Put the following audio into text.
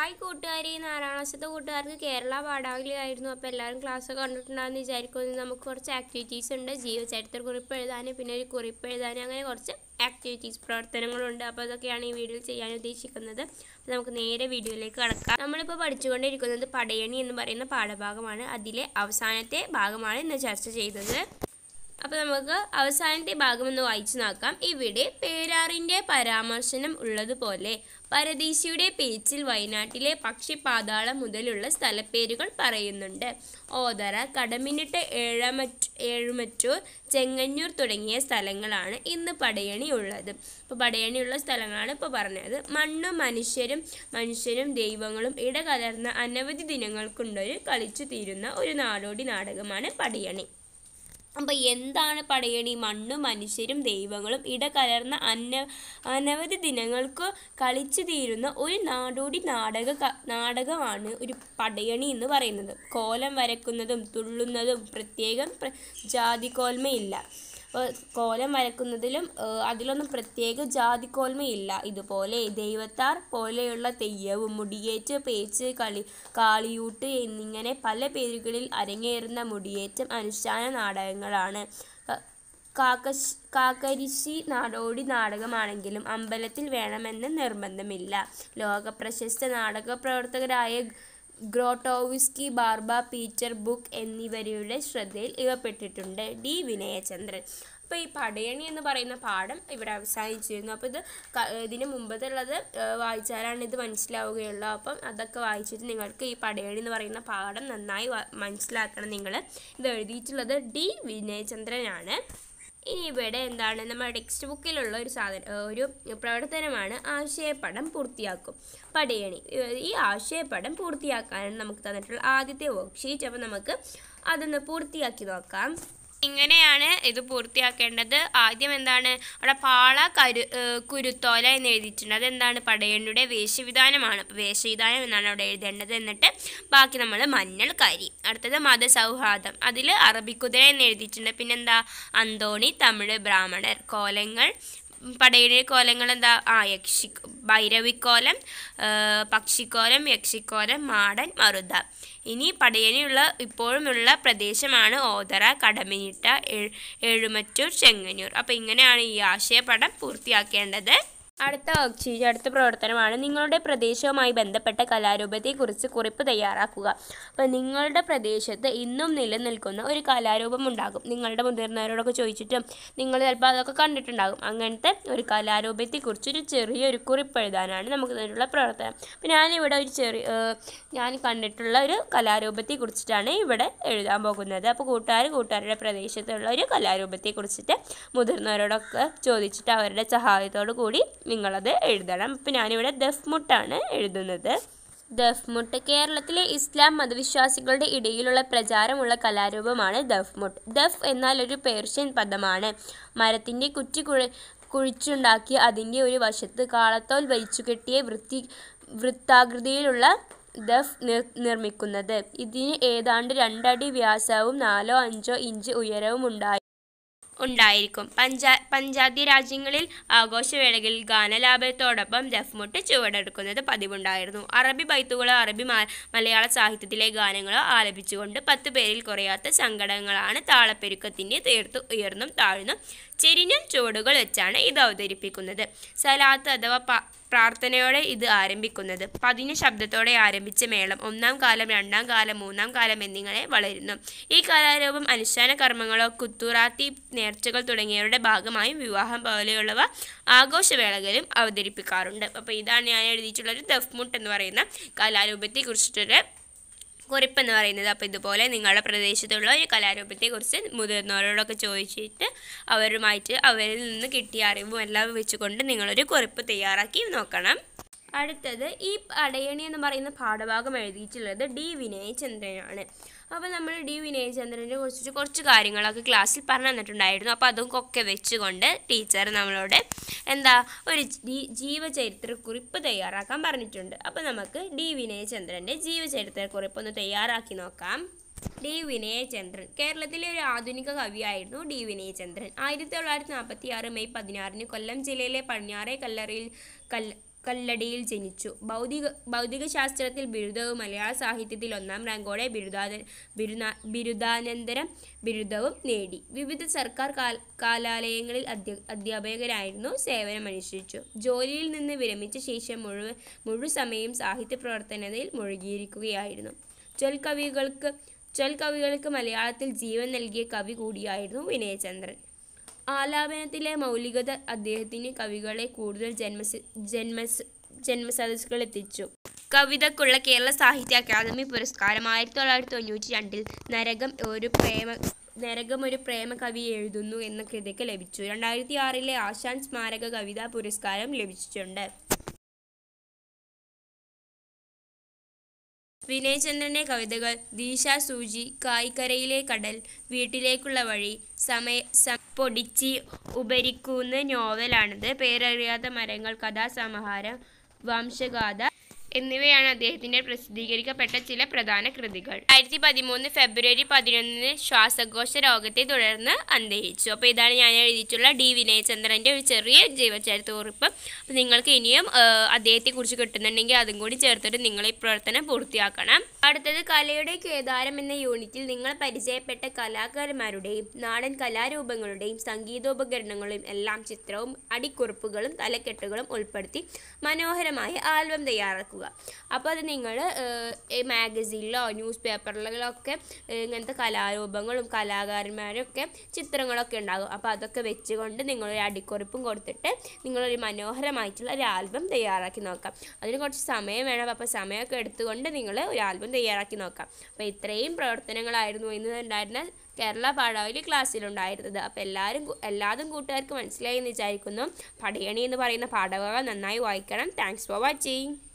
hi കൂട്ടുകാരി നാലാണാശത്തെ കൂട്ടുകാർക്ക് കേരള പാഠാവലിയായിരുന്നു അപ്പോൾ എല്ലാവരും ക്ലാസ് കണ്ടിട്ടുണ്ടാകുന്ന വിചാരിക്കുന്നു നമുക്ക് കുറച്ച് ആക്ടിവിറ്റീസ് ഉണ്ട് ജീവചരിത്ര കുറിപ്പ് എഴുതാൻ പിന്നെ ഒരു കുറിപ്പ് എഴുതാൻ അങ്ങനെ കുറച്ച് ആക്ടിവിറ്റീസ് പ്രവർത്തനങ്ങളുണ്ട് അപ്പോൾ അതൊക്കെയാണ് ഈ വീഡിയോയിൽ ചെയ്യാൻ ഉദ്ദേശിക്കുന്നത് അപ്പോൾ നമുക്ക് നേരെ വീഡിയോയിലേക്ക് കടക്കാം നമ്മളിപ്പോൾ പഠിച്ചുകൊണ്ടിരിക്കുന്നത് പടയണി എന്ന് പറയുന്ന പാഠഭാഗമാണ് അതിലെ അവസാനത്തെ ഭാഗമാണ് ഇന്ന് ചർച്ച ചെയ്തത് അപ്പോൾ നമുക്ക് അവസാനത്തെ ഭാഗം ഒന്ന് വായിച്ചു നോക്കാം ഇവിടെ പേരാറിൻ്റെ പരാമർശനം ഉള്ളതുപോലെ പരദീശിയുടെ പേച്ചിൽ വയനാട്ടിലെ പക്ഷിപാതാളം മുതലുള്ള സ്ഥലപ്പേരുകൾ പറയുന്നുണ്ട് ഓതറ കടമിനിട്ട് ഏഴമറ്റ് ഏഴുമറ്റൂർ ചെങ്ങന്നൂർ തുടങ്ങിയ സ്ഥലങ്ങളാണ് ഇന്ന് പടയണിയുള്ളത് ഇപ്പോൾ പടയണിയുള്ള സ്ഥലങ്ങളാണ് ഇപ്പോൾ പറഞ്ഞത് മണ്ണും മനുഷ്യരും മനുഷ്യരും ദൈവങ്ങളും ഇടകലർന്ന അനവധി ദിനങ്ങൾക്കുണ്ടൊരു കളിച്ചു തീരുന്ന ഒരു നാടോടി നാടകമാണ് പടയണി അപ്പോൾ എന്താണ് പടയണി മണ്ണും മനുഷ്യരും ദൈവങ്ങളും ഇടകലർന്ന അന്ന അനവധി ദിനങ്ങൾക്ക് കളിച്ചു തീരുന്ന ഒരു നാടോടി നാടക നാടകമാണ് ഒരു പടയണി എന്ന് പറയുന്നത് കോലം വരക്കുന്നതും തുള്ളുന്നതും പ്രത്യേകം കോൽമയില്ല കോലം വരക്കുന്നതിലും അതിലൊന്നും പ്രത്യേക കോൽമയില്ല ഇതുപോലെ ദൈവത്താർ പോലെയുള്ള തെയ്യവും മുടിയേറ്റ് പേച്ച് കളി കാളിയൂട്ട് എന്നിങ്ങനെ പല പേരുകളിൽ അരങ്ങേറുന്ന മുടിയേറ്റം അനുഷ്ഠാന നാടകങ്ങളാണ് കാക്കശ് കാക്കരിശി നാടോടി നാടകമാണെങ്കിലും അമ്പലത്തിൽ വേണമെന്ന് നിർബന്ധമില്ല ലോകപ്രശസ്ത നാടക പ്രവർത്തകരായ ഗ്രോട്ടോവിസ്കി ബാർബ പീറ്റർ ബുക്ക് എന്നിവരുടെ ശ്രദ്ധയിൽ ഇവപ്പെട്ടിട്ടുണ്ട് ഡി വിനയചന്ദ്രൻ അപ്പോൾ ഈ പടയണി എന്ന് പറയുന്ന പാഠം ഇവിടെ അവസാനിച്ചിരുന്നു അപ്പോൾ ഇത് ഇതിന് മുമ്പത്തുള്ളത് വായിച്ചാലാണ് ഇത് മനസ്സിലാവുകയുള്ളൂ അപ്പം അതൊക്കെ വായിച്ചിട്ട് നിങ്ങൾക്ക് ഈ പടയണി എന്ന് പറയുന്ന പാഠം നന്നായി മനസ്സിലാക്കണം നിങ്ങൾ ഇത് എഴുതിയിട്ടുള്ളത് ഡി വിനയചന്ദ്രനാണ് ഇനി ഇവിടെ എന്താണ് നമ്മുടെ ടെക്സ്റ്റ് ബുക്കിലുള്ള ഒരു സാധനം ഒരു പ്രവർത്തനമാണ് ആശയപടം പൂർത്തിയാക്കും പടയണി ഈ ആശയപടം പൂർത്തിയാക്കാനാണ് നമുക്ക് തന്നിട്ടുള്ള ആദ്യത്തെ വർക്ക്ഷീറ്റ് അപ്പോൾ നമുക്ക് അതൊന്ന് പൂർത്തിയാക്കി നോക്കാം ഇങ്ങനെയാണ് ഇത് പൂർത്തിയാക്കേണ്ടത് ആദ്യം എന്താണ് അവിടെ പാള കരു കുരുത്തോല എന്ന് എഴുതിയിട്ടുണ്ട് അതെന്താണ് പടയണ്ണിയുടെ വേഷവിധാനമാണ് വേഷവിധാനം എന്നാണ് അവിടെ എഴുതേണ്ടത് എന്നിട്ട് ബാക്കി നമ്മൾ മഞ്ഞൾ കരി അടുത്തത് മതസൗഹാർദ്ദം അതിൽ അറബിക്കുതിര എന്ന് എഴുതിയിട്ടുണ്ട് പിന്നെന്താ അന്തോണി തമിഴ് ബ്രാഹ്മണർ കോലങ്ങൾ പടയണിയുടെ കോലങ്ങൾ എന്താ ആ യക്ഷി ഭൈരവിക്കോലം പക്ഷിക്കോലം യക്ഷിക്കോലം മാടൻ മറുത ഇനി പടയണിയുള്ള ഇപ്പോഴുമുള്ള പ്രദേശമാണ് ഓതറ കടമിനിട്ട എഴുമറ്റൂർ ചെങ്ങന്നൂർ അപ്പോൾ ഇങ്ങനെയാണ് ഈ ആശയപടം പൂർത്തിയാക്കേണ്ടത് അടുത്ത ഓക്സിജൻ അടുത്ത പ്രവർത്തനമാണ് നിങ്ങളുടെ പ്രദേശവുമായി ബന്ധപ്പെട്ട കലാരൂപത്തെക്കുറിച്ച് കുറിപ്പ് തയ്യാറാക്കുക അപ്പോൾ നിങ്ങളുടെ പ്രദേശത്ത് ഇന്നും നിലനിൽക്കുന്ന ഒരു കലാരൂപം ഉണ്ടാകും നിങ്ങളുടെ മുതിർന്നവരോടൊക്കെ ചോദിച്ചിട്ടും നിങ്ങൾ ചിലപ്പോൾ അതൊക്കെ കണ്ടിട്ടുണ്ടാകും അങ്ങനത്തെ ഒരു കലാരൂപത്തെക്കുറിച്ച് ഒരു ചെറിയൊരു കുറിപ്പ് എഴുതാനാണ് നമുക്ക് ഇതിനുള്ള പ്രവർത്തനം അപ്പം ഞാനിവിടെ ഒരു ചെറിയ ഞാൻ കണ്ടിട്ടുള്ള ഒരു കലാരൂപത്തെക്കുറിച്ചിട്ടാണ് ഇവിടെ എഴുതാൻ പോകുന്നത് അപ്പോൾ കൂട്ടുകാർ കൂട്ടുകാരുടെ പ്രദേശത്തുള്ള ഒരു കലാരൂപത്തെക്കുറിച്ചിട്ട് മുതിർന്നവരോടൊക്കെ ചോദിച്ചിട്ട് അവരുടെ സഹായത്തോടു കൂടി നിങ്ങളത് എഴുതണം അപ്പം ഞാനിവിടെ ദഫ്മുട്ടാണ് എഴുതുന്നത് ദഫ്മുട്ട് കേരളത്തിലെ ഇസ്ലാം മതവിശ്വാസികളുടെ ഇടയിലുള്ള പ്രചാരമുള്ള കലാരൂപമാണ് ദഫ്മുട്ട് ദഫ് എന്നാൽ ഒരു പേർഷ്യൻ പദമാണ് മരത്തിൻ്റെ കുറ്റി കുഴ കുഴിച്ചുണ്ടാക്കി അതിൻ്റെ ഒരു വശത്ത് കാളത്തോൽ വലിച്ചു കെട്ടിയ വൃത്തി വൃത്താകൃതിയിലുള്ള ദഫ് നിർ നിർമ്മിക്കുന്നത് ഇതിന് ഏതാണ്ട് രണ്ടടി വ്യാസവും നാലോ അഞ്ചോ ഇഞ്ച് ഉയരവും ഉണ്ടായി ഉണ്ടായിരിക്കും പഞ്ചാ പഞ്ചാതി രാജ്യങ്ങളിൽ ആഘോഷവേളകളിൽ ഗാനലാഭത്തോടൊപ്പം ദഫ്മുട്ട് ചുവടെടുക്കുന്നത് പതിവുണ്ടായിരുന്നു അറബി ബൈത്തുകളോ അറബി മലയാള സാഹിത്യത്തിലെ ഗാനങ്ങളോ ആലപിച്ചുകൊണ്ട് പത്ത് പേരിൽ കുറയാത്ത സങ്കടങ്ങളാണ് താളപ്പെരുക്കത്തിൻ്റെ തീർത്ത് ഉയർന്നും താഴ്ന്നും ചെരിഞ്ഞും ചുവടുകൾ വെച്ചാണ് ഇത് അവതരിപ്പിക്കുന്നത് സലാത്ത് അഥവാ പ്രാർത്ഥനയോടെ ഇത് ആരംഭിക്കുന്നത് പതിഞ്ഞ ശബ്ദത്തോടെ ആരംഭിച്ച മേളം ഒന്നാം കാലം രണ്ടാം കാലം മൂന്നാം കാലം എന്നിങ്ങനെ വളരുന്നു ഈ കലാരൂപം അനുഷ്ഠാന കർമ്മങ്ങളോ കുത്തുറാത്തി നേർച്ചകൾ തുടങ്ങിയവരുടെ ഭാഗമായും വിവാഹം പോലെയുള്ളവ ആഘോഷവേളകളിലും അവതരിപ്പിക്കാറുണ്ട് അപ്പോൾ ഇതാണ് ഞാൻ എഴുതിയിട്ടുള്ളൊരു ദഫ്മുട്ട് എന്ന് പറയുന്ന കുറിച്ചിട്ടൊരു കുറിപ്പെന്ന് പറയുന്നത് അപ്പോൾ ഇതുപോലെ നിങ്ങളുടെ പ്രദേശത്തുള്ള ഒരു കലാരൂപത്തെക്കുറിച്ച് മുതിർന്നവരോടൊക്കെ ചോദിച്ചിട്ട് അവരുമായിട്ട് അവരിൽ നിന്ന് കിട്ടിയ അറിവും എല്ലാം വെച്ചുകൊണ്ട് നിങ്ങളൊരു കുറിപ്പ് തയ്യാറാക്കി നോക്കണം അടുത്തത് ഈ അടയണി എന്ന് പറയുന്ന പാഠഭാഗം എഴുതിയിട്ടുള്ളത് ഡി വിനയചന്ദ്രനാണ് അപ്പോൾ നമ്മൾ ഡി വിനയചന്ദ്രനെ കുറിച്ചിട്ട് കുറച്ച് കാര്യങ്ങളൊക്കെ ക്ലാസ്സിൽ പറഞ്ഞു തന്നിട്ടുണ്ടായിരുന്നു അപ്പോൾ അതൊക്കെ വെച്ചുകൊണ്ട് ടീച്ചർ നമ്മളോട് എന്താ ഒരു ജീവചരിത്ര കുറിപ്പ് തയ്യാറാക്കാൻ പറഞ്ഞിട്ടുണ്ട് അപ്പോൾ നമുക്ക് ഡി വിനയചന്ദ്രൻ്റെ ജീവചരിത്ര കുറിപ്പ് ഒന്ന് തയ്യാറാക്കി നോക്കാം ഡി വിനയചന്ദ്രൻ കേരളത്തിലെ ഒരു ആധുനിക കവിയായിരുന്നു ഡി വിനയചന്ദ്രൻ ആയിരത്തി തൊള്ളായിരത്തി നാൽപ്പത്തി ആറ് മെയ് പതിനാറിന് കൊല്ലം ജില്ലയിലെ പടിഞ്ഞാറേ കല്ലറയിൽ കല്ല കല്ലടിയിൽ ജനിച്ചു ഭൗതിക ഭൗതികശാസ്ത്രത്തിൽ ബിരുദവും മലയാള സാഹിത്യത്തിൽ ഒന്നാം റാങ്കോടെ ബിരുദാന ബിരുദാനന്തരം ബിരുദവും നേടി വിവിധ സർക്കാർ കാലാലയങ്ങളിൽ അധ്യാപകരായിരുന്നു സേവനമനുഷ്ഠിച്ചു ജോലിയിൽ നിന്ന് വിരമിച്ച ശേഷം മുഴുവൻ സമയം സാഹിത്യ പ്രവർത്തനത്തിൽ മുഴുകിയിരിക്കുകയായിരുന്നു ചൊൽകവികൾക്ക് ചൊൽകവികൾക്ക് മലയാളത്തിൽ ജീവൻ നൽകിയ കവി കൂടിയായിരുന്നു വിനയചന്ദ്രൻ ആലാപനത്തിലെ മൗലികത അദ്ദേഹത്തിന് കവികളെ കൂടുതൽ ജന്മസ് ജന്മസ് ജന്മസദസ്സുകളെത്തിച്ചു കവിതക്കുള്ള കേരള സാഹിത്യ അക്കാദമി പുരസ്കാരം ആയിരത്തി തൊള്ളായിരത്തി തൊണ്ണൂറ്റി രണ്ടിൽ നരകം ഒരു പ്രേമ നരകം ഒരു പ്രേമ കവി എഴുതുന്നു എന്ന കൃതിക്ക് ലഭിച്ചു രണ്ടായിരത്തി ആറിലെ ആശാൻ സ്മാരക കവിതാ പുരസ്കാരം ലഭിച്ചിട്ടുണ്ട് വിനയചന്ദ്രൻ്റെ കവിതകൾ ദീശ സൂചി കായ്ക്കരയിലെ കടൽ വീട്ടിലേക്കുള്ള വഴി സമയ പൊടിച്ചി ഉപരിക്കുന്ന നോവലാണിത് പേരറിയാത്ത മരങ്ങൾ കഥാസമാഹാരം വംശഗാഥ എന്നിവയാണ് അദ്ദേഹത്തിന്റെ പ്രസിദ്ധീകരിക്കപ്പെട്ട ചില പ്രധാന കൃതികൾ ആയിരത്തി പതിമൂന്ന് ഫെബ്രുവരി പതിനൊന്നിന് ശ്വാസകോശ രോഗത്തെ തുടർന്ന് അന്തരിച്ചു അപ്പോൾ ഇതാണ് ഞാൻ എഴുതിയിട്ടുള്ള ഡി വിനയചന്ദ്രൻ്റെ ഒരു ചെറിയ ജീവചരിത്ര കുറിപ്പ് അപ്പോൾ നിങ്ങൾക്ക് ഇനിയും അദ്ദേഹത്തെക്കുറിച്ച് കിട്ടുന്നുണ്ടെങ്കിൽ അതും കൂടി ചേർത്തിട്ട് നിങ്ങൾ ഈ പ്രവർത്തനം പൂർത്തിയാക്കണം അടുത്തത് കലയുടെ കേദാരം എന്ന യൂണിറ്റിൽ നിങ്ങൾ പരിചയപ്പെട്ട കലാകാരന്മാരുടെയും നാടൻ കലാരൂപങ്ങളുടെയും സംഗീതോപകരണങ്ങളുടെയും എല്ലാം ചിത്രവും അടിക്കുറിപ്പുകളും തലക്കെട്ടുകളും ഉൾപ്പെടുത്തി മനോഹരമായ ആൽബം തയ്യാറാക്കുക ഉണ്ടാക്കുക അപ്പോൾ അത് നിങ്ങൾ മാഗസീനിലോ ന്യൂസ് ഒക്കെ ഇങ്ങനത്തെ കലാരൂപങ്ങളും കലാകാരന്മാരും ഒക്കെ ചിത്രങ്ങളൊക്കെ ഉണ്ടാകും അപ്പോൾ അതൊക്കെ വെച്ചുകൊണ്ട് നിങ്ങളൊരു അടിക്കുറിപ്പും കൊടുത്തിട്ട് നിങ്ങളൊരു മനോഹരമായിട്ടുള്ള ഒരു ആൽബം തയ്യാറാക്കി നോക്കാം അതിന് കുറച്ച് സമയം വേണം അപ്പോൾ സമയമൊക്കെ എടുത്തുകൊണ്ട് നിങ്ങൾ ഒരു ആൽബം തയ്യാറാക്കി നോക്കാം അപ്പോൾ ഇത്രയും പ്രവർത്തനങ്ങളായിരുന്നു ഇന്ന് ഉണ്ടായിരുന്ന കേരള പാഠാവലി ക്ലാസ്സിലുണ്ടായിരുന്നത് അപ്പോൾ എല്ലാവരും എല്ലാതും കൂട്ടുകാർക്ക് മനസ്സിലായി എന്ന് വിചാരിക്കുന്നു പടയണി എന്ന് പറയുന്ന പാഠഭാഗം നന്നായി വായിക്കണം താങ്ക്സ് ഫോർ വാച്ചിങ്